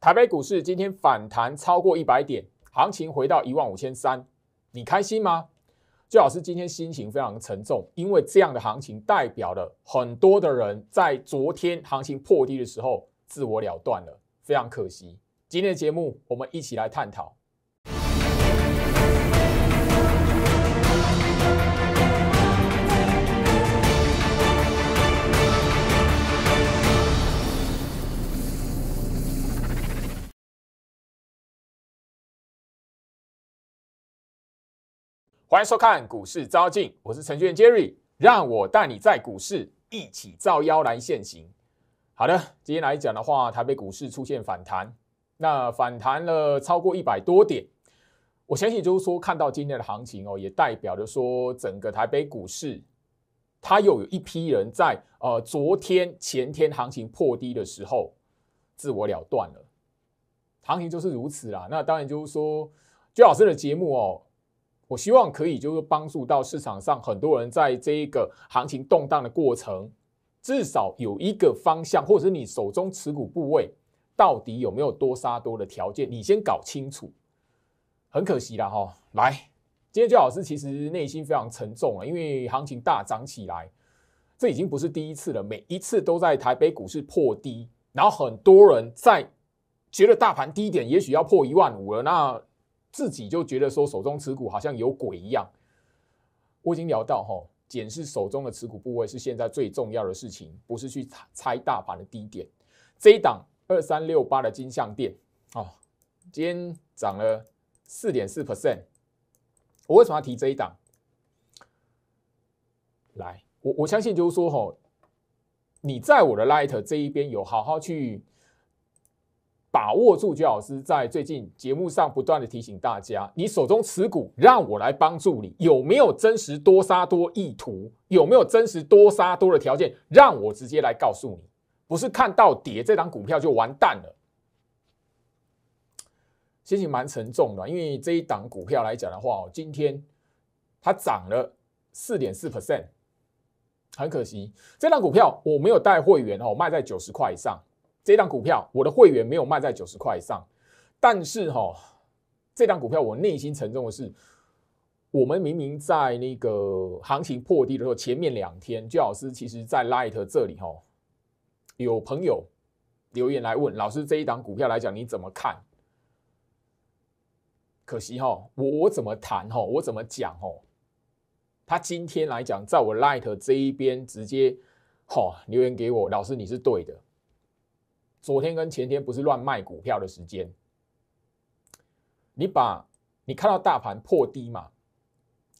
台北股市今天反弹超过一百点，行情回到一万五千三，你开心吗？最好是今天心情非常沉重，因为这样的行情代表了很多的人在昨天行情破低的时候自我了断了，非常可惜。今天的节目我们一起来探讨。欢迎收看《股市招镜》，我是陈俊 Jerry，让我带你在股市一起招妖来现行。好的，今天来讲的话，台北股市出现反弹，那反弹了超过一百多点。我相信就是说，看到今天的行情哦，也代表着说，整个台北股市它又有一批人在呃昨天前天行情破低的时候自我了断了。行情就是如此啦。那当然就是说，朱老师的节目哦。我希望可以，就是帮助到市场上很多人，在这一个行情动荡的过程，至少有一个方向，或者是你手中持股部位，到底有没有多杀多的条件，你先搞清楚。很可惜了哈，来，今天周老师其实内心非常沉重啊，因为行情大涨起来，这已经不是第一次了，每一次都在台北股市破低，然后很多人在觉得大盘低点，也许要破一万五了，那。自己就觉得说手中持股好像有鬼一样。我已经聊到哈，检视手中的持股部位是现在最重要的事情，不是去猜大盘的低点。这一档二三六八的金项店哦，今天涨了四点四 percent。我为什么要提这一档？来，我我相信就是说哈，你在我的 light 这一边有好好去。把握住，朱老师在最近节目上不断的提醒大家：，你手中持股，让我来帮助你，有没有真实多杀多意图？有没有真实多杀多的条件？让我直接来告诉你，不是看到跌这档股票就完蛋了。心情蛮沉重的，因为这一档股票来讲的话哦，今天它涨了四点四 percent，很可惜，这档股票我没有带会员哦，卖在九十块以上。这张股票，我的会员没有卖在九十块上，但是哈，这张股票我内心沉重的是，我们明明在那个行情破低的时候，前面两天，就老师其实在 l i t 这里哈，有朋友留言来问老师这一档股票来讲你怎么看？可惜哈，我我怎么谈哈，我怎么讲哦？他今天来讲，在我 l i t 这一边直接哈留言给我，老师你是对的。昨天跟前天不是乱卖股票的时间，你把你看到大盘破低嘛，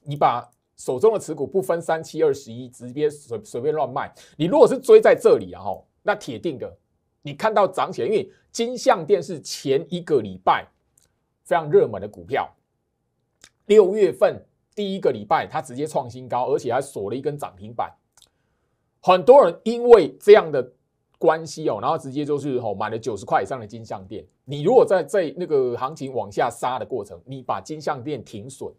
你把手中的持股不分三七二十一，直接随随便乱卖。你如果是追在这里啊吼，那铁定的你看到涨起来，因为金象电视前一个礼拜非常热门的股票，六月份第一个礼拜它直接创新高，而且还锁了一根涨停板。很多人因为这样的。关系哦，然后直接就是吼买了九十块以上的金项店。你如果在在那个行情往下杀的过程，你把金项链停损，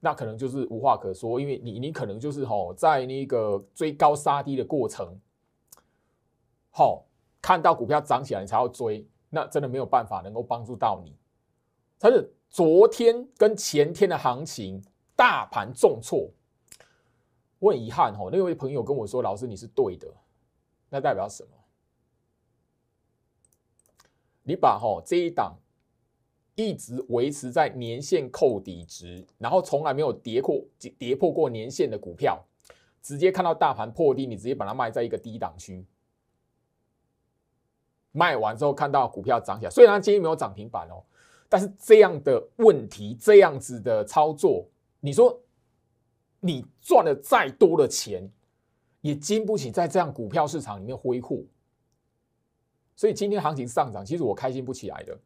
那可能就是无话可说，因为你你可能就是吼在那个追高杀低的过程，好看到股票涨起来你才要追，那真的没有办法能够帮助到你。他是昨天跟前天的行情，大盘重挫，我很遗憾吼，那位朋友跟我说老师你是对的，那代表什么？你把哈这一档一直维持在年线扣底值，然后从来没有跌破跌破过年线的股票，直接看到大盘破低，你直接把它卖在一个低档区。卖完之后看到股票涨起来，虽然今天没有涨停板哦，但是这样的问题，这样子的操作，你说你赚了再多的钱，也经不起在这样股票市场里面挥霍。所以今天行情上涨，其实我开心不起来的。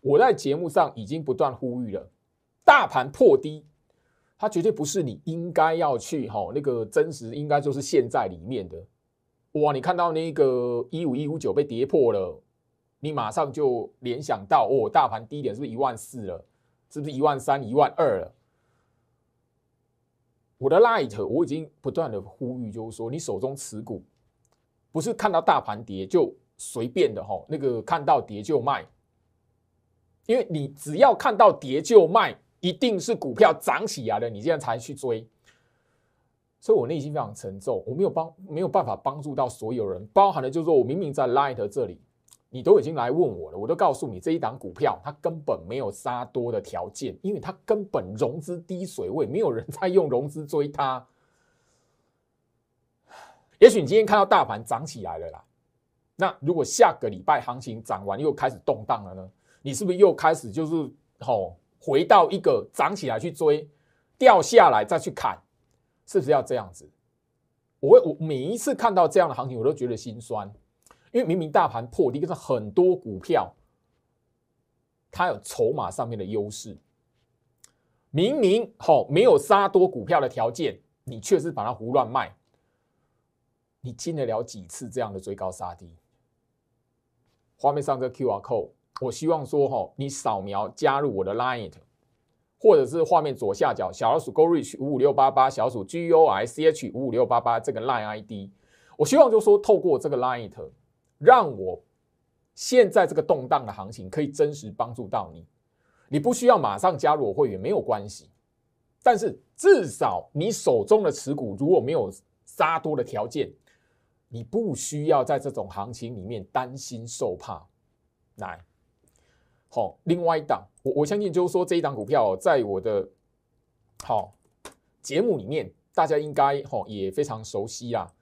我在节目上已经不断呼吁了，大盘破低，它绝对不是你应该要去哈。那个真实应该就是现在里面的，哇！你看到那个一五一五九被跌破了，你马上就联想到哦，大盘低点是不是一万四了？是不是一万三、一万二了？我的 light 我已经不断的呼吁，就是说你手中持股，不是看到大盘跌就。随便的哈，那个看到跌就卖，因为你只要看到跌就卖，一定是股票涨起来了，你这样才去追。所以我内心非常沉重，我没有帮没有办法帮助到所有人，包含的就是说我明明在 Light 这里，你都已经来问我了，我都告诉你这一档股票它根本没有杀多的条件，因为它根本融资低水位，没有人在用融资追它。也许你今天看到大盘涨起来了啦。那如果下个礼拜行情涨完又开始动荡了呢？你是不是又开始就是吼回到一个涨起来去追，掉下来再去砍，是不是要这样子？我会我每一次看到这样的行情我都觉得心酸，因为明明大盘破低，可是很多股票它有筹码上面的优势，明明好没有杀多股票的条件，你却是把它胡乱卖，你经得了几次这样的追高杀低？画面上这 QR code，我希望说哈，你扫描加入我的 Line，或者是画面左下角小老鼠 Go Reach 五五六八八小鼠 G U I C H 五五六八八这个 Line ID，我希望就说透过这个 Line，让我现在这个动荡的行情可以真实帮助到你，你不需要马上加入我会员没有关系，但是至少你手中的持股如果没有杀多的条件。你不需要在这种行情里面担心受怕，来，好，另外一档，我我相信就是说这一档股票，在我的好节目里面，大家应该哈也非常熟悉啦。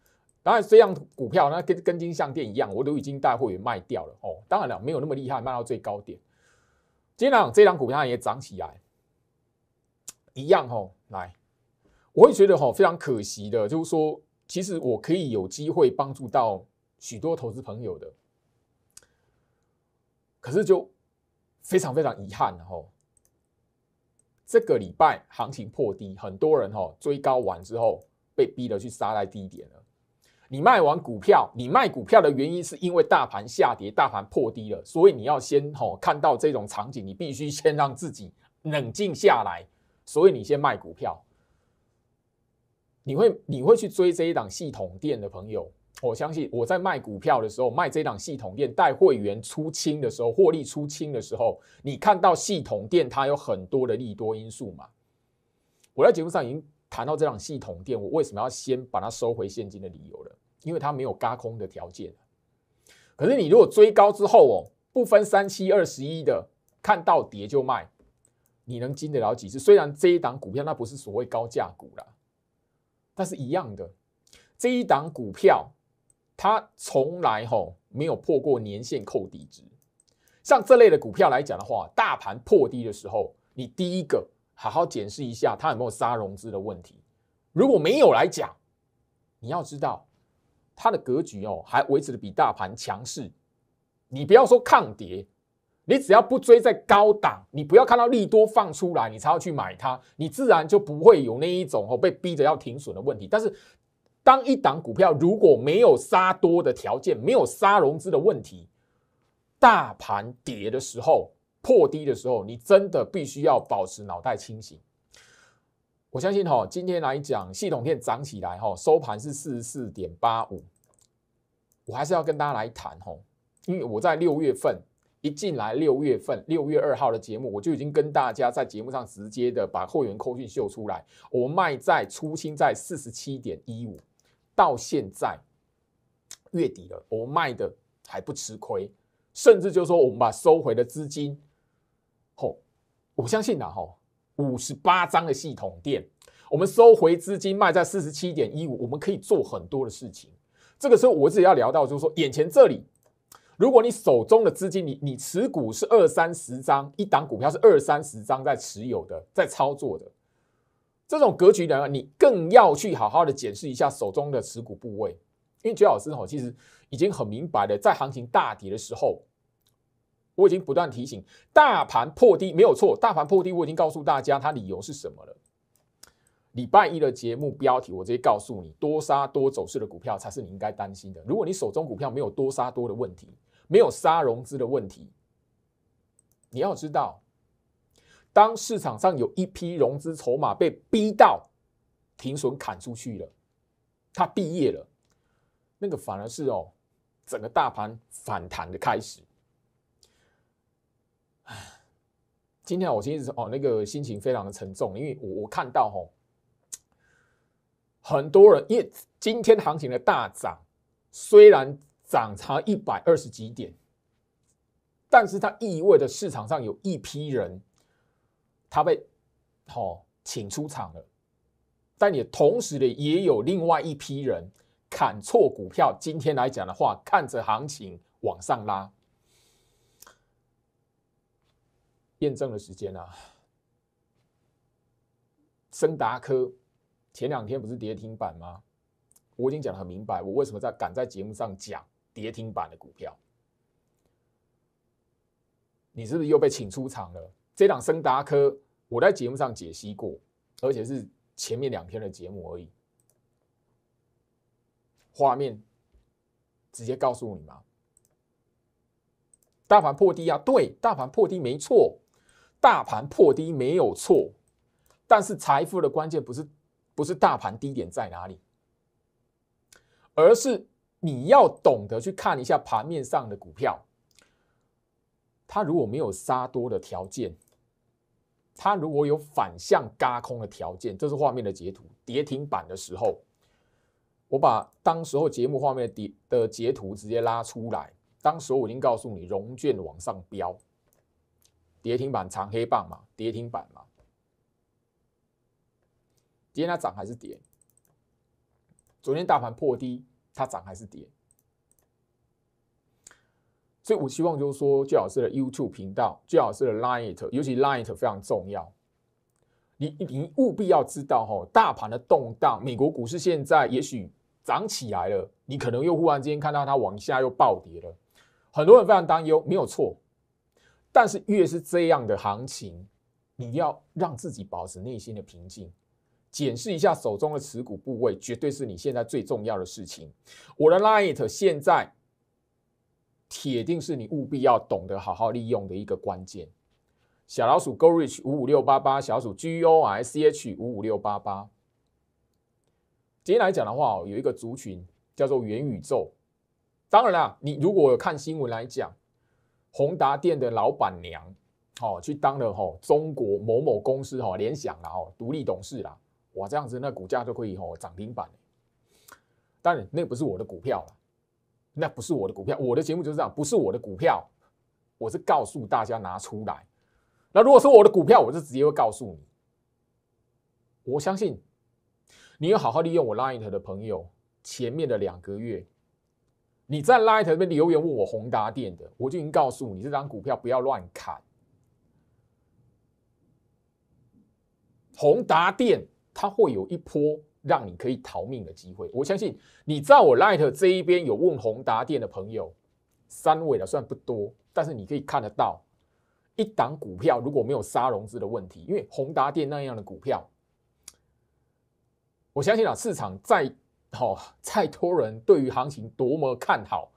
当然，这样股票那跟跟金项电一样，我都已经大会员卖掉了哦。当然了，没有那么厉害，卖到最高点。今天呢，这档股票也涨起来，一样哦。来，我会觉得哈非常可惜的，就是说。其实我可以有机会帮助到许多投资朋友的，可是就非常非常遗憾哈。这个礼拜行情破低，很多人吼追高完之后被逼的去杀在低点了。你卖完股票，你卖股票的原因是因为大盘下跌，大盘破低了，所以你要先吼看到这种场景，你必须先让自己冷静下来，所以你先卖股票。你会你会去追这一档系统店的朋友？我相信我在卖股票的时候，卖这一档系统店带会员出清的时候，获利出清的时候，你看到系统店它有很多的利多因素嘛？我在节目上已经谈到这一档系统店，我为什么要先把它收回现金的理由了？因为它没有嘎空的条件。可是你如果追高之后哦，不分三七二十一的看到跌就卖，你能经得了几次？虽然这一档股票那不是所谓高价股了。但是一样的，这一档股票，它从来吼没有破过年限扣底值。像这类的股票来讲的话，大盘破低的时候，你第一个好好检视一下它有没有杀融资的问题。如果没有来讲，你要知道它的格局哦，还维持的比大盘强势。你不要说抗跌。你只要不追在高档，你不要看到利多放出来，你才要去买它，你自然就不会有那一种哦被逼着要停损的问题。但是，当一档股票如果没有杀多的条件，没有杀融资的问题，大盘跌的时候，破低的时候，你真的必须要保持脑袋清醒。我相信哈，今天来讲系统片涨起来哈，收盘是四十四点八五，我还是要跟大家来谈哈，因为我在六月份。一进来六月份六月二号的节目，我就已经跟大家在节目上直接的把货源扣讯秀出来。我卖在出清在四十七点一五，到现在月底了，我卖的还不吃亏，甚至就是说我们把收回的资金，吼，我相信啊，吼，五十八张的系统店，我们收回资金卖在四十七点一五，我们可以做很多的事情。这个时候我自己要聊到，就是说眼前这里。如果你手中的资金，你你持股是二三十张，一档股票是二三十张在持有的，在操作的这种格局呢，你更要去好好的检视一下手中的持股部位。因为周老师哦，其实已经很明白了，在行情大跌的时候，我已经不断提醒大盘破低没有错，大盘破低我已经告诉大家它理由是什么了。礼拜一的节目标题，我直接告诉你，多杀多走势的股票才是你应该担心的。如果你手中股票没有多杀多的问题，没有杀融资的问题。你要知道，当市场上有一批融资筹码被逼到停损砍出去了，它毕业了，那个反而是哦，整个大盘反弹的开始。今天我其实哦，那个心情非常的沉重，因为我我看到哦，很多人因今天行情的大涨，虽然。涨差一百二十几点，但是它意味着市场上有一批人，他被好请出场了，但也同时的也有另外一批人砍错股票。今天来讲的话，看着行情往上拉，验证的时间啊，森达科前两天不是跌停板吗？我已经讲的很明白，我为什么在敢在节目上讲。跌停板的股票，你是不是又被请出场了？这档森达科，我在节目上解析过，而且是前面两天的节目而已。画面直接告诉你吗？大盘破低啊，对，大盘破低没错，大盘破低没有错，但是财富的关键不是不是大盘低点在哪里，而是。你要懂得去看一下盘面上的股票，它如果没有杀多的条件，它如果有反向嘎空的条件，这是画面的截图，跌停板的时候，我把当时候节目画面的的截图直接拉出来，当时候我已经告诉你融券往上飙，跌停板长黑棒嘛，跌停板嘛，今天它涨还是跌？昨天大盘破低。它涨还是跌？所以我希望就是说，最好的 YouTube 频道，最好的 Light，尤其 Light 非常重要。你你务必要知道哈，大盘的动荡，美国股市现在也许涨起来了，你可能又忽然之间看到它往下又暴跌了。很多人非常担忧，没有错。但是越是这样的行情，你要让自己保持内心的平静。检视一下手中的持股部位，绝对是你现在最重要的事情。我的 l i g h t 现在铁定是你务必要懂得好好利用的一个关键。小老鼠 GoRich 五五六八八，小鼠 g o r c h 五五六八八。今天来讲的话，哦，有一个族群叫做元宇宙。当然啦，你如果有看新闻来讲，宏达店的老板娘，哦，去当了哦中国某某公司哦联想啦哦独立董事啦。哇，这样子那股价就可以哦涨停板。当然，那不是我的股票，那不是我的股票。我的节目就是这样，不是我的股票，我是告诉大家拿出来。那如果是我的股票，我就直接会告诉你。我相信你要好好利用我 Line 的朋友。前面的两个月，你在 Line 那边留言问我宏达电的，我就已经告诉你这张股票不要乱砍。宏达电。它会有一波让你可以逃命的机会，我相信你在我 Light 这一边有问宏达电的朋友，三位的算不多，但是你可以看得到，一档股票如果没有杀融资的问题，因为宏达电那样的股票，我相信啊，市场再好再多人对于行情多么看好，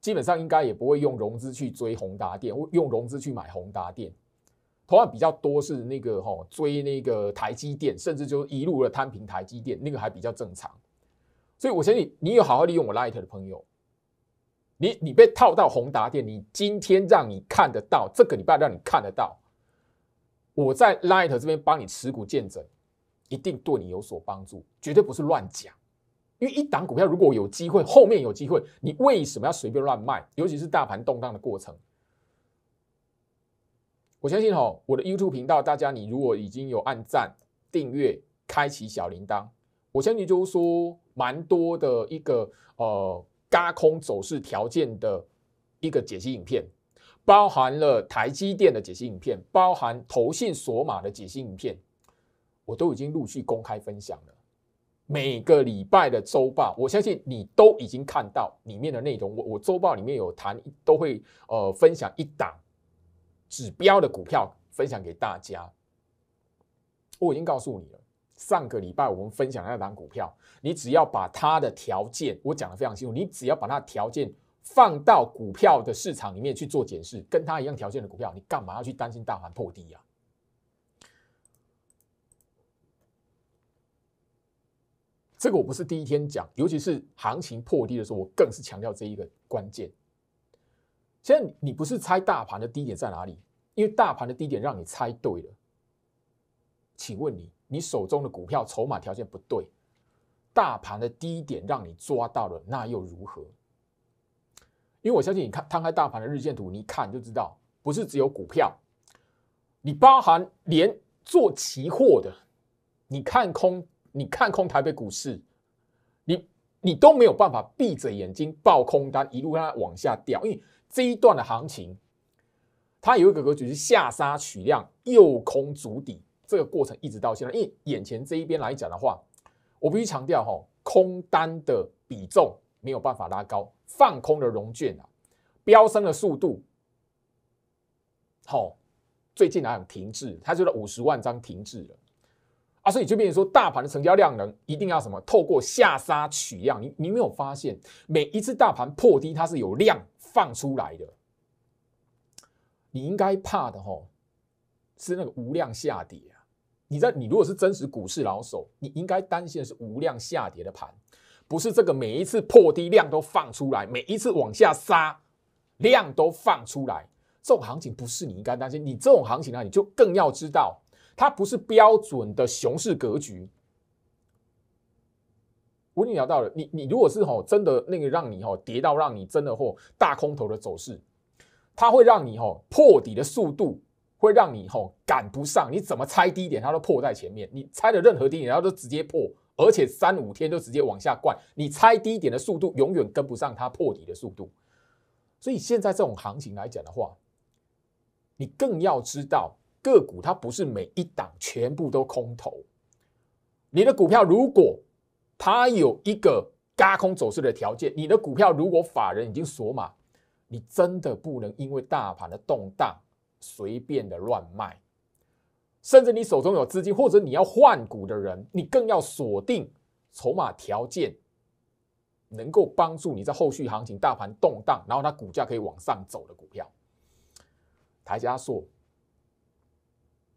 基本上应该也不会用融资去追宏达电，用融资去买宏达电。同样比较多是那个吼追那个台积电，甚至就一路的摊平台积电，那个还比较正常。所以我相信你有好好利用我 Light 的朋友，你你被套到宏达电，你今天让你看得到，这个礼拜让你看得到，我在 Light 这边帮你持股见证，一定对你有所帮助，绝对不是乱讲。因为一档股票如果有机会，后面有机会，你为什么要随便乱卖？尤其是大盘动荡的过程。我相信哈，我的 YouTube 频道，大家你如果已经有按赞、订阅、开启小铃铛，我相信就是说蛮多的一个呃高空走势条件的一个解析影片，包含了台积电的解析影片，包含投信索码的解析影片，我都已经陆续公开分享了。每个礼拜的周报，我相信你都已经看到里面的内容。我我周报里面有谈，都会呃分享一档。指标的股票分享给大家，我已经告诉你了。上个礼拜我们分享那档股票，你只要把它的条件，我讲的非常清楚，你只要把它条件放到股票的市场里面去做检视，跟它一样条件的股票，你干嘛要去担心大盘破低呀？这个我不是第一天讲，尤其是行情破低的时候，我更是强调这一个关键。现在你不是猜大盘的低点在哪里？因为大盘的低点让你猜对了，请问你你手中的股票筹码条件不对，大盘的低点让你抓到了，那又如何？因为我相信你看摊开大盘的日线图，你看就知道，不是只有股票，你包含连做期货的，你看空你看空台北股市，你你都没有办法闭着眼睛爆空单一路让它往下掉，因为。这一段的行情，它有一个格局是下杀取量，右空筑底，这个过程一直到现在。因为眼前这一边来讲的话，我必须强调哈，空单的比重没有办法拉高，放空的融券啊，飙升的速度好，最近来讲停滞，它就是五十万张停滞了。啊，所以就变成说，大盘的成交量能一定要什么？透过下杀取量。你你没有发现每一次大盘破低，它是有量放出来的。你应该怕的吼，是那个无量下跌啊！你在你如果是真实股市老手，你应该担心的是无量下跌的盘，不是这个每一次破低量都放出来，每一次往下杀量都放出来，这种行情不是你应该担心。你这种行情呢，你就更要知道。它不是标准的熊市格局。我跟你聊到了，你你如果是吼真的那个让你吼跌到让你真的或大空头的走势，它会让你吼破底的速度会让你吼赶不上。你怎么猜低点，它都破在前面。你猜的任何低点，它都直接破，而且三五天都直接往下灌。你猜低点的速度永远跟不上它破底的速度。所以现在这种行情来讲的话，你更要知道。个股它不是每一档全部都空头，你的股票如果它有一个嘎空走势的条件，你的股票如果法人已经锁码，你真的不能因为大盘的动荡随便的乱卖，甚至你手中有资金或者你要换股的人，你更要锁定筹码条件，能够帮助你在后续行情大盘动荡，然后它股价可以往上走的股票，台加索。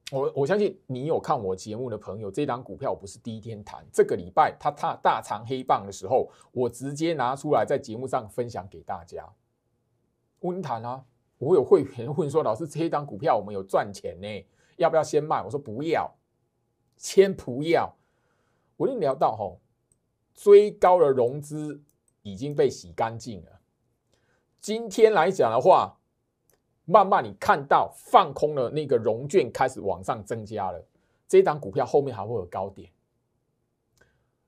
我我相信你有看我节目的朋友，这档股票我不是第一天谈。这个礼拜它大大长黑棒的时候，我直接拿出来在节目上分享给大家。温谈啊，我有会员问说：“老师，这一档股票我们有赚钱呢，要不要先卖？”我说：“不要，先不要。”我跟你聊到吼，最高的融资已经被洗干净了。今天来讲的话。慢慢你看到放空了那个融券开始往上增加了，这档股票后面还会有高点。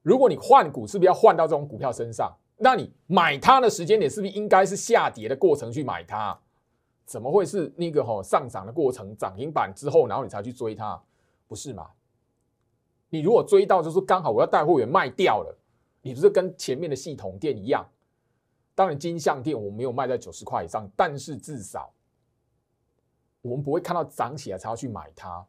如果你换股，是不是要换到这种股票身上？那你买它的时间点是不是应该是下跌的过程去买它？怎么会是那个哈上涨的过程？涨停板之后，然后你才去追它，不是吗？你如果追到就是刚好我要带货员卖掉了，你不是跟前面的系统店一样？当然金项店我没有卖在九十块以上，但是至少。我们不会看到涨起来才要去买它。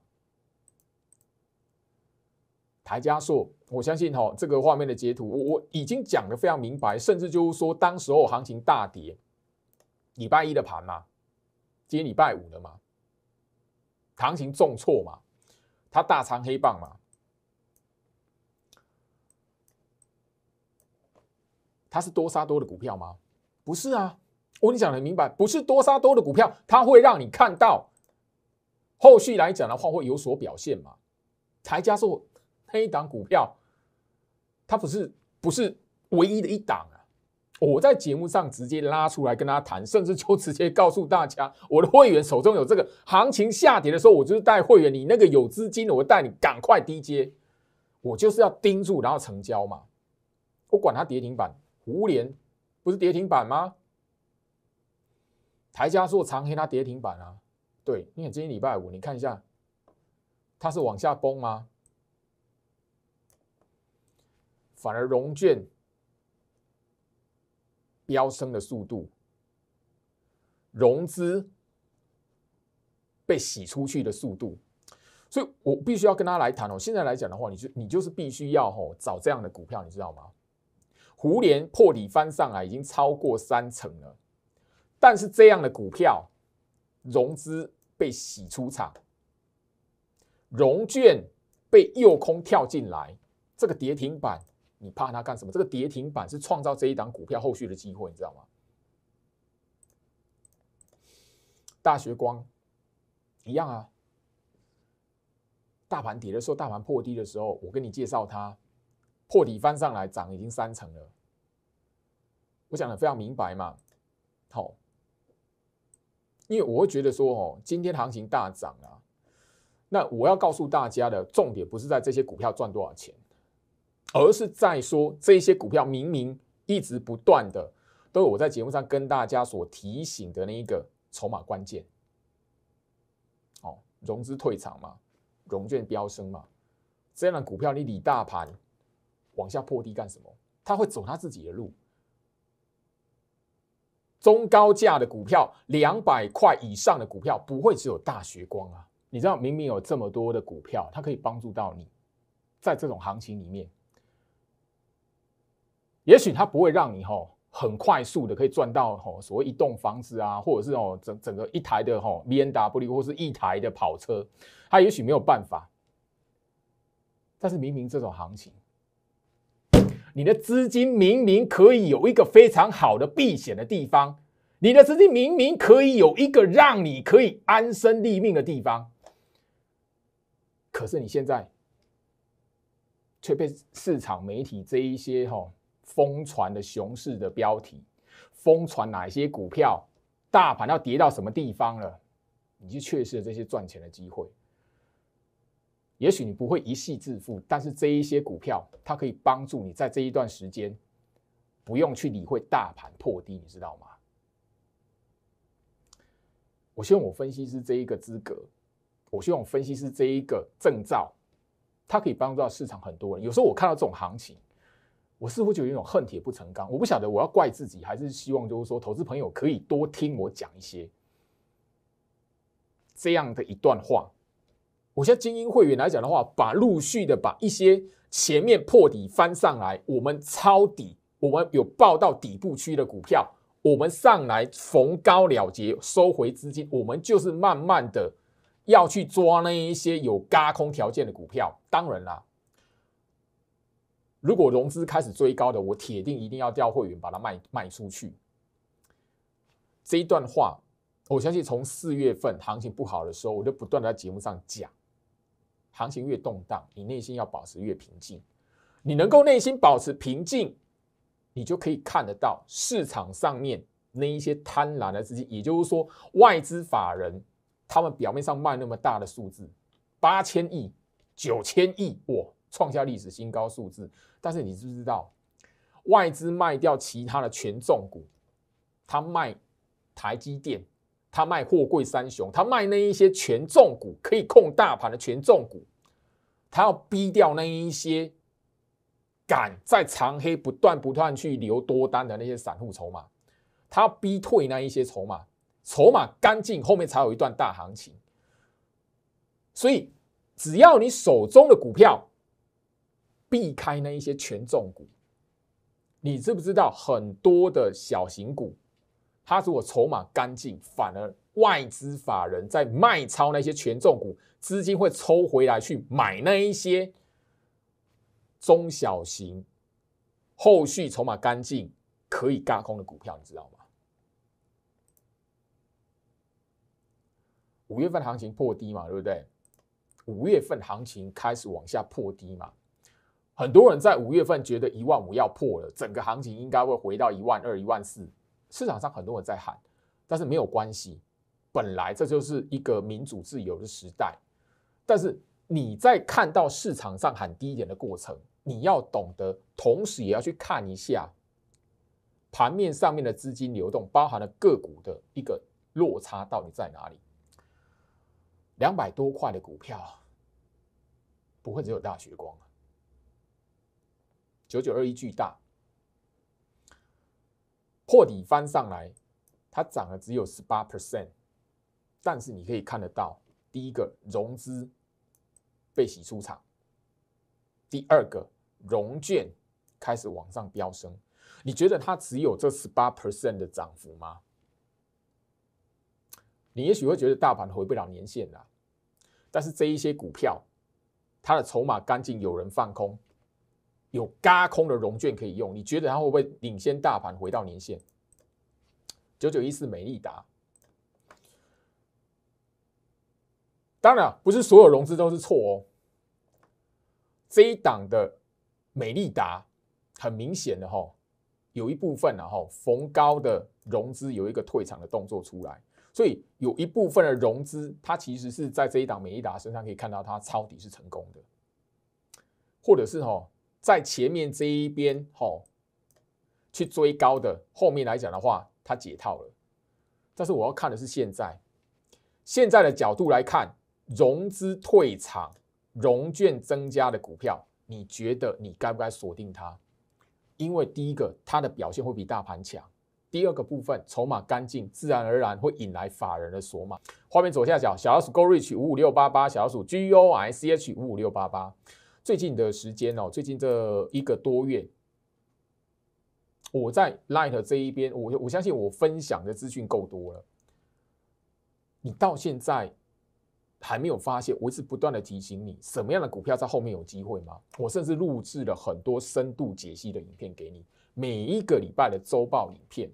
台加速，我相信哈，这个画面的截图，我我已经讲的非常明白，甚至就是说，当时候行情大跌，礼拜一的盘嘛，今天礼拜五了嘛，行情重挫嘛，它大长黑棒嘛，它是多杀多的股票吗？不是啊。我跟你讲的明白，不是多杀多的股票，它会让你看到后续来讲的话会有所表现嘛？台加那一档股票，它不是不是唯一的一档啊。我在节目上直接拉出来跟大家谈，甚至就直接告诉大家，我的会员手中有这个行情下跌的时候，我就是带会员，你那个有资金的，我带你赶快低接，我就是要盯住，然后成交嘛。不管它跌停板，胡联不是跌停板吗？台加做长黑，它跌停板啊！对，你看今天礼拜五，你看一下，它是往下崩吗？反而融券飙升的速度，融资被洗出去的速度，所以我必须要跟他来谈哦。现在来讲的话，你就你就是必须要吼找这样的股票，你知道吗？胡连破底翻上来，已经超过三成了。但是这样的股票融资被洗出场，融券被诱空跳进来，这个跌停板你怕它干什么？这个跌停板是创造这一档股票后续的机会，你知道吗？大学光一样啊，大盘跌的时候，大盘破低的时候，我跟你介绍它破底翻上来涨已经三成了，我讲的非常明白嘛，好。因为我会觉得说哦，今天行情大涨啊，那我要告诉大家的重点不是在这些股票赚多少钱，而是在说这些股票明明一直不断的都有我在节目上跟大家所提醒的那一个筹码关键，哦，融资退场嘛，融券飙升嘛，这样的股票你理大盘往下破低干什么？他会走他自己的路。中高价的股票，两百块以上的股票，不会只有大学光啊！你知道，明明有这么多的股票，它可以帮助到你，在这种行情里面，也许它不会让你吼很快速的可以赚到吼所谓一栋房子啊，或者是哦整整个一台的吼 B N W 或是一台的跑车，它也许没有办法，但是明明这种行情。你的资金明明可以有一个非常好的避险的地方，你的资金明明可以有一个让你可以安身立命的地方，可是你现在却被市场媒体这一些哈疯传的熊市的标题，疯传哪一些股票，大盘要跌到什么地方了，你就缺失了这些赚钱的机会。也许你不会一夕致富，但是这一些股票，它可以帮助你在这一段时间，不用去理会大盘破低，你知道吗？我希望我分析师这一个资格，我希望我分析师这一个证照，它可以帮助到市场很多人。有时候我看到这种行情，我似乎就有一种恨铁不成钢。我不晓得我要怪自己，还是希望就是说，投资朋友可以多听我讲一些这样的一段话。我像精英会员来讲的话，把陆续的把一些前面破底翻上来，我们抄底，我们有报到底部区的股票，我们上来逢高了结，收回资金，我们就是慢慢的要去抓那一些有嘎空条件的股票。当然啦，如果融资开始追高的，我铁定一定要调会员把它卖卖出去。这一段话，我相信从四月份行情不好的时候，我就不断的在节目上讲。行情越动荡，你内心要保持越平静。你能够内心保持平静，你就可以看得到市场上面那一些贪婪的资金，也就是说外资法人他们表面上卖那么大的数字，八千亿、九千亿，哇，创下历史新高数字。但是你知不知道，外资卖掉其他的权重股，他卖台积电。他卖货柜三雄，他卖那一些权重股，可以控大盘的权重股。他要逼掉那一些敢在长黑不断不断去留多单的那些散户筹码，他要逼退那一些筹码，筹码干净后面才有一段大行情。所以，只要你手中的股票避开那一些权重股，你知不知道很多的小型股？他如果筹码干净，反而外资法人在卖超那些权重股，资金会抽回来去买那一些中小型，后续筹码干净可以轧空的股票，你知道吗？五月份行情破低嘛，对不对？五月份行情开始往下破低嘛，很多人在五月份觉得一万五要破了，整个行情应该会回到一万二、一万四。市场上很多人在喊，但是没有关系，本来这就是一个民主自由的时代。但是你在看到市场上喊低点的过程，你要懂得，同时也要去看一下盘面上面的资金流动，包含了个股的一个落差到底在哪里。两百多块的股票不会只有大学光，九九二一巨大。破底翻上来，它涨了只有十八 percent，但是你可以看得到，第一个融资被洗出场，第二个融券开始往上飙升。你觉得它只有这十八 percent 的涨幅吗？你也许会觉得大盘回不了年线了，但是这一些股票，它的筹码干净有人放空。有轧空的融券可以用，你觉得它会不会领先大盘回到年线？九九一四美利达，当然不是所有融资都是错哦。这一档的美利达，很明显的哈，有一部分然后逢高的融资有一个退场的动作出来，所以有一部分的融资，它其实是在这一档美利达身上可以看到它抄底是成功的，或者是哈。在前面这一边，吼，去追高的，后面来讲的话，它解套了。但是我要看的是现在，现在的角度来看，融资退场、融券增加的股票，你觉得你该不该锁定它？因为第一个，它的表现会比大盘强；第二个部分，筹码干净，自然而然会引来法人的锁码。画面左下角，小鼠 GoRich 五五六八八，小鼠 g o i c h 五五六八八。最近的时间哦，最近这一个多月，我在 l i g h t 这一边，我我相信我分享的资讯够多了。你到现在还没有发现，我一直不断的提醒你什么样的股票在后面有机会吗？我甚至录制了很多深度解析的影片给你，每一个礼拜的周报影片。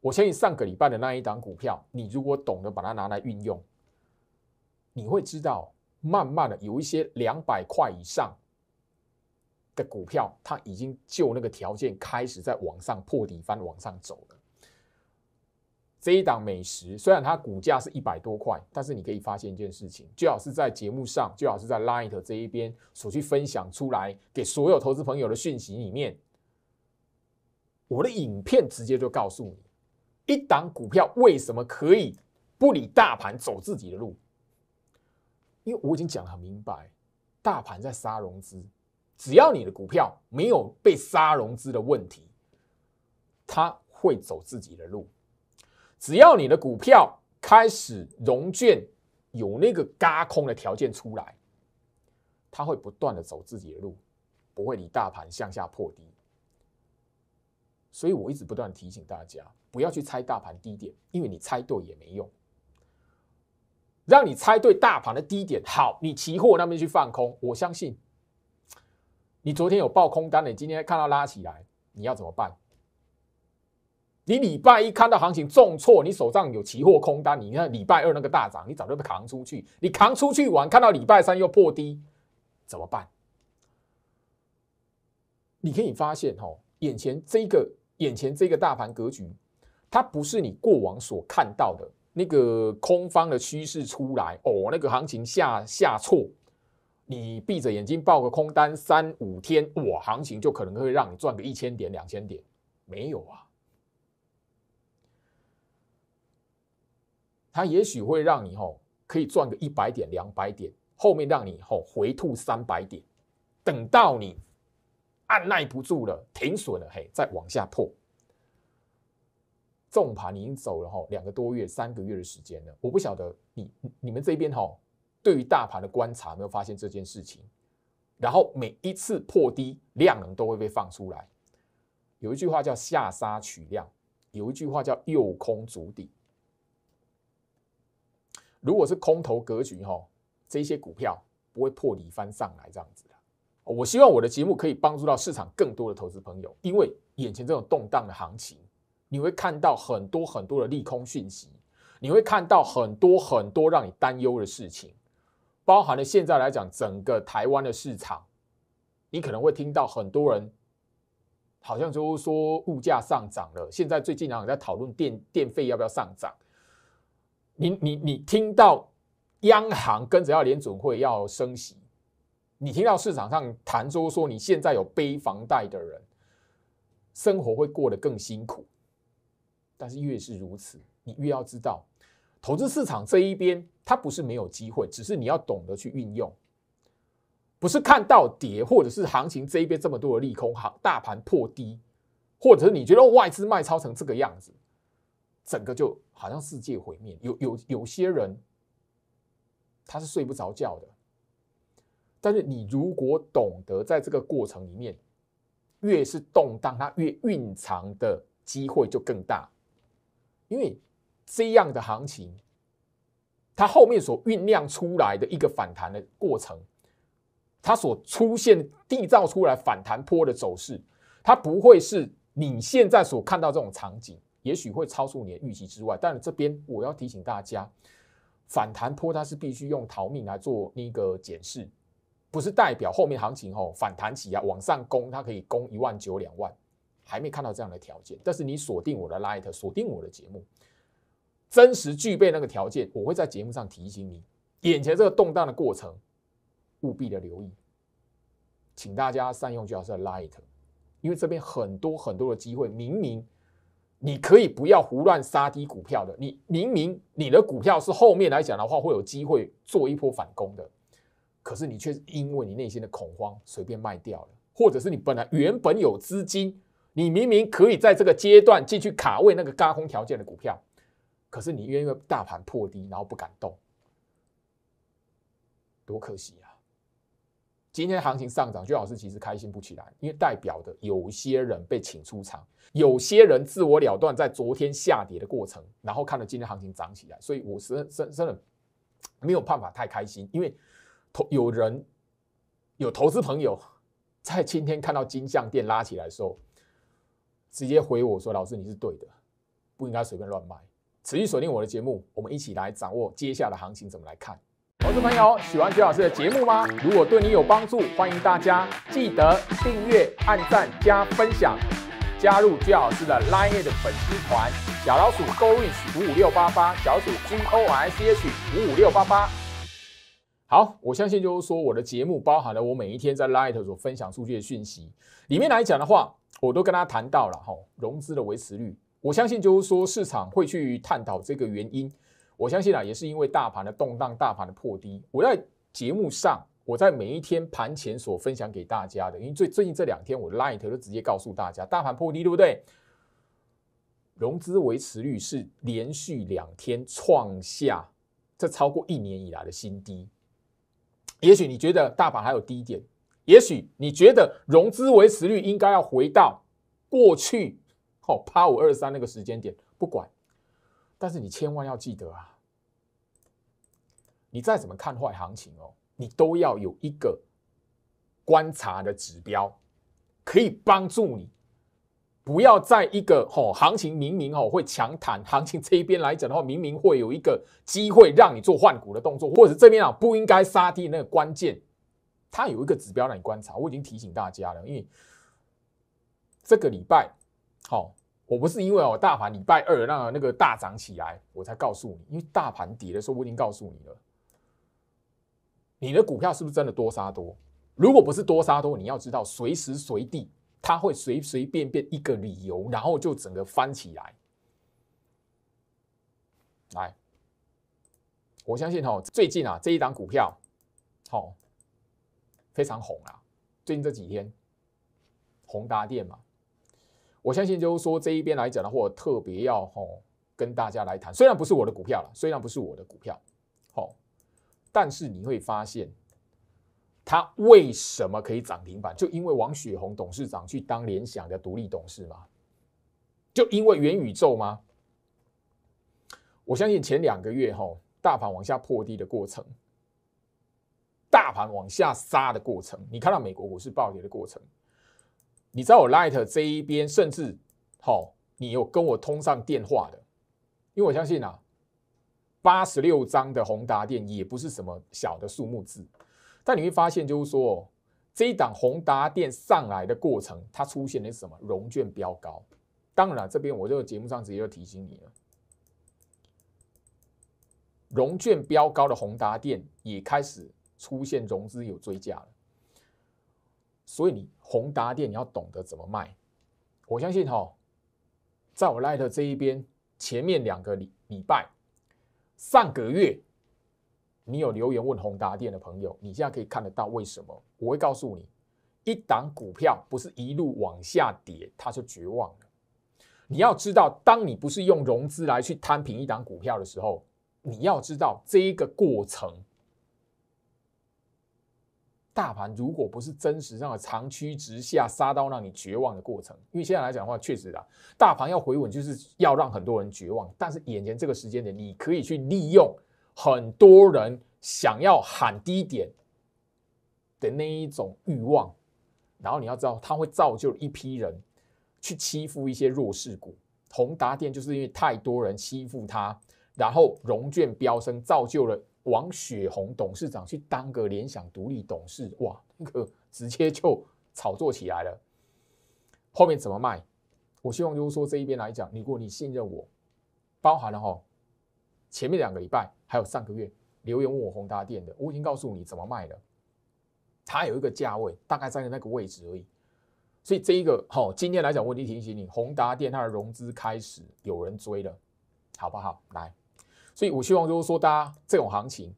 我相信上个礼拜的那一档股票，你如果懂得把它拿来运用，你会知道。慢慢的，有一些两百块以上的股票，它已经就那个条件开始在往上破底翻往上走了。这一档美食虽然它股价是一百多块，但是你可以发现一件事情，最好是在节目上，最好是在 l i h t 这一边所去分享出来给所有投资朋友的讯息里面，我的影片直接就告诉你，一档股票为什么可以不理大盘走自己的路。因为我已经讲很明白，大盘在杀融资，只要你的股票没有被杀融资的问题，它会走自己的路。只要你的股票开始融券有那个嘎空的条件出来，它会不断的走自己的路，不会离大盘向下破低。所以我一直不断提醒大家，不要去猜大盘低点，因为你猜对也没用。让你猜对大盘的低点，好，你期货那边去放空。我相信你昨天有爆空单，你今天看到拉起来，你要怎么办？你礼拜一看到行情重挫，你手上有期货空单，你看礼拜二那个大涨，你早就被扛出去，你扛出去玩，看到礼拜三又破低，怎么办？你可以发现哈，眼前这个眼前这个大盘格局，它不是你过往所看到的。那个空方的趋势出来哦，那个行情下下挫，你闭着眼睛报个空单三五天，哇，行情就可能会让你赚个一千点两千点，没有啊？他也许会让你吼可以赚个一百点两百点，后面让你吼回吐三百点，等到你按耐不住了，停损了，嘿，再往下破。重盘已经走了哈两个多月、三个月的时间了。我不晓得你你们这边哈对于大盘的观察没有发现这件事情。然后每一次破低量能都会被放出来。有一句话叫下杀取量，有一句话叫诱空主底。如果是空头格局哈，这些股票不会破底翻上来这样子的。我希望我的节目可以帮助到市场更多的投资朋友，因为眼前这种动荡的行情。你会看到很多很多的利空讯息，你会看到很多很多让你担忧的事情，包含了现在来讲，整个台湾的市场，你可能会听到很多人好像就说物价上涨了。现在最近好像在讨论电电费要不要上涨。你你你听到央行跟着要联准会要升息，你听到市场上谈说说你现在有背房贷的人，生活会过得更辛苦。但是越是如此，你越要知道，投资市场这一边它不是没有机会，只是你要懂得去运用，不是看到跌或者是行情这一边这么多的利空，行大盘破低，或者是你觉得外资卖超成这个样子，整个就好像世界毁灭。有有有些人他是睡不着觉的，但是你如果懂得在这个过程里面，越是动荡，它越蕴藏的机会就更大。因为这样的行情，它后面所酝酿出来的一个反弹的过程，它所出现缔造出来反弹坡的走势，它不会是你现在所看到这种场景，也许会超出你的预期之外。但是这边我要提醒大家，反弹坡它是必须用逃命来做那个检视。不是代表后面行情哦反弹起来往上攻，它可以攻一万九两万。还没看到这样的条件，但是你锁定我的 Light，锁定我的节目，真实具备那个条件，我会在节目上提醒你。眼前这个动荡的过程，务必的留意。请大家善用要是 Light，因为这边很多很多的机会，明明你可以不要胡乱杀低股票的，你明明你的股票是后面来讲的话会有机会做一波反攻的，可是你却因为你内心的恐慌随便卖掉了，或者是你本来原本有资金。你明明可以在这个阶段进去卡位那个高空条件的股票，可是你因为大盘破低，然后不敢动，多可惜啊！今天行情上涨，薛老师其实开心不起来，因为代表的有些人被请出场，有些人自我了断，在昨天下跌的过程，然后看到今天行情涨起来，所以我是真真的没有办法太开心，因为投有人有投资朋友在今天看到金项店拉起来的时候。直接回我说：“老师，你是对的，不应该随便乱卖。”持续锁定我的节目，我们一起来掌握接下来的行情怎么来看。我是朋友，喜欢鞠老师的节目吗？如果对你有帮助，欢迎大家记得订阅、按赞、加分享，加入鞠老师的 Line 的粉丝团，小老鼠 G O I n H 五五六八八，小老鼠 G O R S H 五五六八八。好，我相信就是说，我的节目包含了我每一天在 Light 所分享数据的讯息。里面来讲的话，我都跟大家谈到了哈，融资的维持率。我相信就是说，市场会去探讨这个原因。我相信啊，也是因为大盘的动荡，大盘的破低。我在节目上，我在每一天盘前所分享给大家的，因为最最近这两天，我 Light 都直接告诉大家，大盘破低，对不对？融资维持率是连续两天创下这超过一年以来的新低。也许你觉得大盘还有低点，也许你觉得融资维持率应该要回到过去，哦，八五二三那个时间点，不管，但是你千万要记得啊，你再怎么看坏行情哦，你都要有一个观察的指标，可以帮助你。不要在一个吼行情明明吼会强弹，行情这一边来讲的话，明明会有一个机会让你做换股的动作，或者这边啊不应该杀低那个关键，它有一个指标让你观察。我已经提醒大家了，因为这个礼拜好，我不是因为我大盘礼拜二让那个大涨起来我才告诉你，因为大盘跌的时候我已经告诉你了，你的股票是不是真的多杀多？如果不是多杀多，你要知道随时随地。他会随随便便一个理由，然后就整个翻起来。来，我相信哈，最近啊这一档股票，好非常红啊。最近这几天，宏达电嘛，我相信就是说这一边来讲的话，特别要哦跟大家来谈。虽然不是我的股票了，虽然不是我的股票，好，但是你会发现。它为什么可以涨停板？就因为王雪红董事长去当联想的独立董事吗？就因为元宇宙吗？我相信前两个月哈，大盘往下破低的过程，大盘往下杀的过程，你看到美国股市暴跌的过程，你在我 Light 这一边，甚至好，你有跟我通上电话的，因为我相信啊，八十六张的宏达电也不是什么小的数目字。但你会发现，就是说这一档宏达电上来的过程，它出现的是什么？融券飙高。当然，这边我这个节目上直接就提醒你了。融券飙高的宏达电也开始出现融资有追加了。所以你宏达电你要懂得怎么卖。我相信哈，在我 Light 这一边，前面两个礼礼拜，上个月。你有留言问宏达店的朋友，你现在可以看得到为什么？我会告诉你，一档股票不是一路往下跌，它就绝望了。你要知道，当你不是用融资来去摊平一档股票的时候，你要知道这一个过程，大盘如果不是真实上的长驱直下杀到让你绝望的过程，因为现在来讲的话，确实啦，大盘要回稳就是要让很多人绝望。但是眼前这个时间点，你可以去利用。很多人想要喊低点的那一种欲望，然后你要知道，他会造就一批人去欺负一些弱势股。宏达电就是因为太多人欺负他，然后融券飙升，造就了王雪红董事长去当个联想独立董事。哇，那个直接就炒作起来了。后面怎么卖？我希望就是说这一边来讲，如果你信任我，包含了哈前面两个礼拜。还有上个月留言问我宏达电的，我已经告诉你怎么卖了，它有一个价位，大概在那个位置而已。所以这一个好，今天来讲，我提醒你，宏达电它的融资开始有人追了，好不好？来，所以我希望就是说，大家这种行情，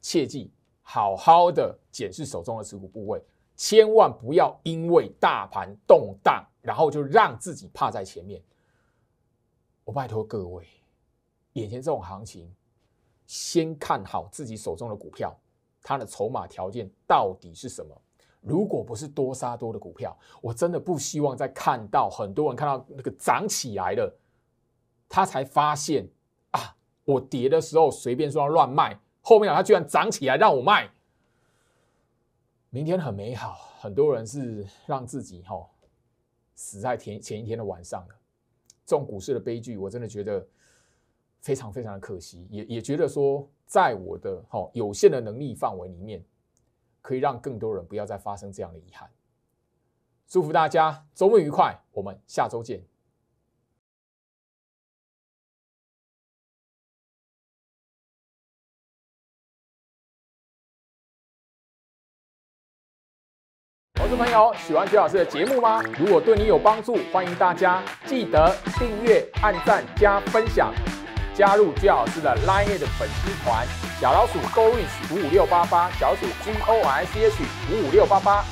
切记好好的检视手中的持股部位，千万不要因为大盘动荡，然后就让自己怕在前面。我拜托各位，眼前这种行情。先看好自己手中的股票，它的筹码条件到底是什么？如果不是多杀多的股票，我真的不希望再看到很多人看到那个涨起来了，他才发现啊，我跌的时候随便说乱卖，后面他居然涨起来让我卖。明天很美好，很多人是让自己哈死在前前一天的晚上了，种股市的悲剧，我真的觉得。非常非常的可惜，也也觉得说，在我的好有限的能力范围里面，可以让更多人不要再发生这样的遗憾。祝福大家周末愉快，我们下周见。我是朋友，喜欢徐老师的节目吗？如果对你有帮助，欢迎大家记得订阅、按赞、加分享。加入金老师的 LINE 的粉丝团，小老鼠 G O I C H 五五六八八，小鼠 G O I C H 五五六八八。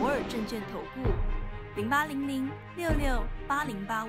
摩尔证券投顾零八零零六六八零八五。